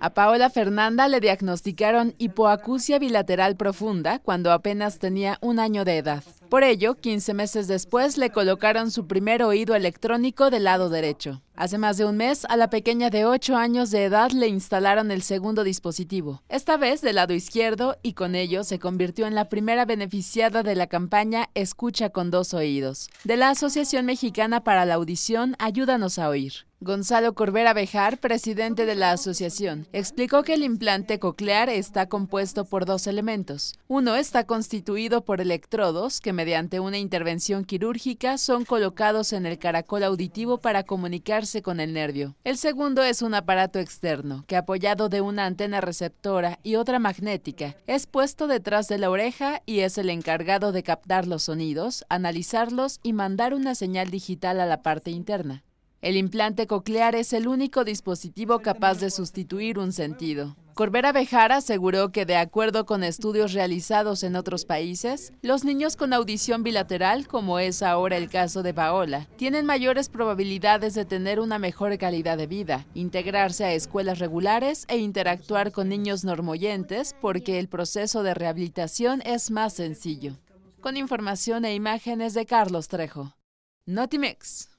A Paola Fernanda le diagnosticaron hipoacusia bilateral profunda cuando apenas tenía un año de edad. Por ello, 15 meses después le colocaron su primer oído electrónico del lado derecho. Hace más de un mes, a la pequeña de 8 años de edad le instalaron el segundo dispositivo, esta vez del lado izquierdo, y con ello se convirtió en la primera beneficiada de la campaña Escucha con dos oídos, de la Asociación Mexicana para la Audición Ayúdanos a Oír. Gonzalo Corbera Bejar, presidente de la asociación, explicó que el implante coclear está compuesto por dos elementos. Uno está constituido por electrodos que mediante una intervención quirúrgica son colocados en el caracol auditivo para comunicarse con el nervio. El segundo es un aparato externo que apoyado de una antena receptora y otra magnética es puesto detrás de la oreja y es el encargado de captar los sonidos, analizarlos y mandar una señal digital a la parte interna. El implante coclear es el único dispositivo capaz de sustituir un sentido. Corbera Bejar aseguró que, de acuerdo con estudios realizados en otros países, los niños con audición bilateral, como es ahora el caso de Paola, tienen mayores probabilidades de tener una mejor calidad de vida, integrarse a escuelas regulares e interactuar con niños normoyentes, porque el proceso de rehabilitación es más sencillo. Con información e imágenes de Carlos Trejo. Notimex.